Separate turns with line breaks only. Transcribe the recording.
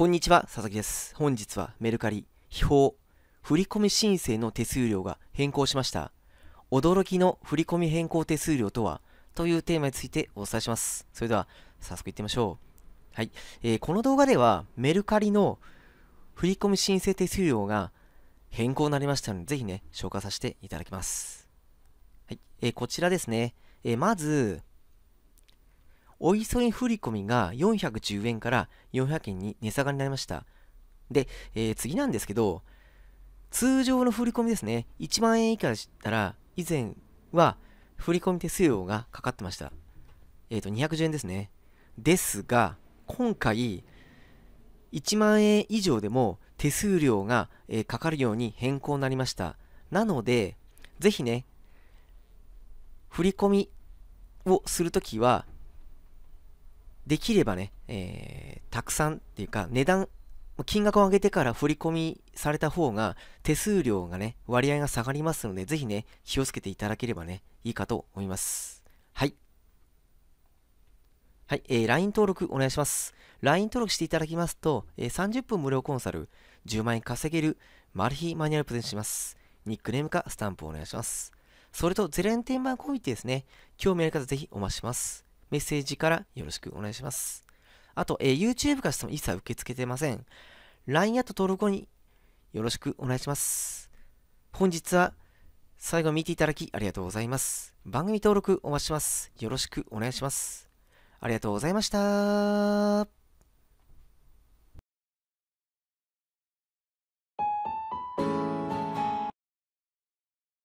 こんにちは、佐々木です。本日はメルカリ、秘宝、振込申請の手数料が変更しました。驚きの振込変更手数料とはというテーマについてお伝えします。それでは、早速いってみましょう。はい、えー、この動画ではメルカリの振込申請手数料が変更になりましたので、ぜひね、紹介させていただきます。はい、えー、こちらですね。えー、まず、お急ぎ振込が410円から400円に値下がりになりました。で、えー、次なんですけど、通常の振込ですね、1万円以下でしたら、以前は振込手数料がかかってました。えっ、ー、と、210円ですね。ですが、今回、1万円以上でも手数料が、えー、かかるように変更になりました。なので、ぜひね、振り込みをするときは、できればね、えー、たくさんっていうか、値段、金額を上げてから振り込みされた方が手数料がね、割合が下がりますので、ぜひね、気をつけていただければね、いいかと思います。はい。はい、えー、LINE 登録お願いします。LINE 登録していただきますと、えー、30分無料コンサル、10万円稼げるマル秘マニュアルプレゼントします。ニックネームかスタンプお願いします。それと、ゼレンテンバーコミュニティですね。興味ある方ぜひお待ちします。メッセージからよろしくお願いします。あと、えー、YouTube からしても一切受け付けてません。LINE アット登録後によろしくお願いします。本日は最後見ていただきありがとうございます。番組登録お待ちします。よろしくお願いします。ありがとうございました。